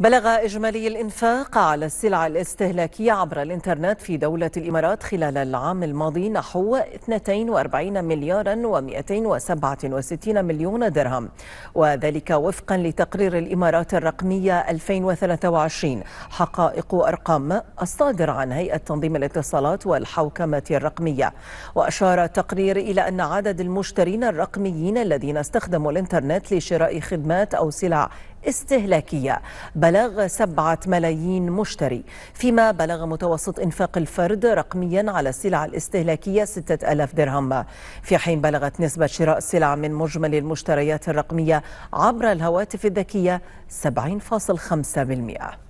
بلغ إجمالي الإنفاق على السلع الاستهلاكية عبر الإنترنت في دولة الإمارات خلال العام الماضي نحو 42 مليارا و267 مليون درهم وذلك وفقا لتقرير الإمارات الرقمية 2023 حقائق أرقام الصادر عن هيئة تنظيم الاتصالات والحوكمة الرقمية وأشار التقرير إلى أن عدد المشترين الرقميين الذين استخدموا الإنترنت لشراء خدمات أو سلع استهلاكية بلغ سبعة ملايين مشتري فيما بلغ متوسط إنفاق الفرد رقميا على السلع الاستهلاكية ستة ألاف درهم في حين بلغت نسبة شراء السلع من مجمل المشتريات الرقمية عبر الهواتف الذكية سبعين فاصل خمسة بالمئة